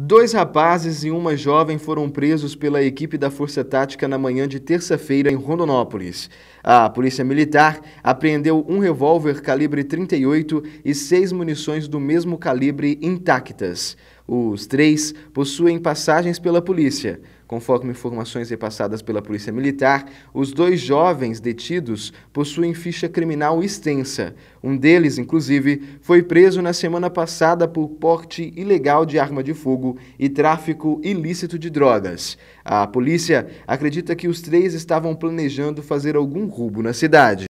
Dois rapazes e uma jovem foram presos pela equipe da Força Tática na manhã de terça-feira em Rondonópolis. A Polícia Militar apreendeu um revólver calibre 38 e seis munições do mesmo calibre intactas. Os três possuem passagens pela polícia. Conforme informações repassadas pela Polícia Militar, os dois jovens detidos possuem ficha criminal extensa. Um deles, inclusive, foi preso na semana passada por porte ilegal de arma de fogo e tráfico ilícito de drogas. A polícia acredita que os três estavam planejando fazer algum roubo na cidade.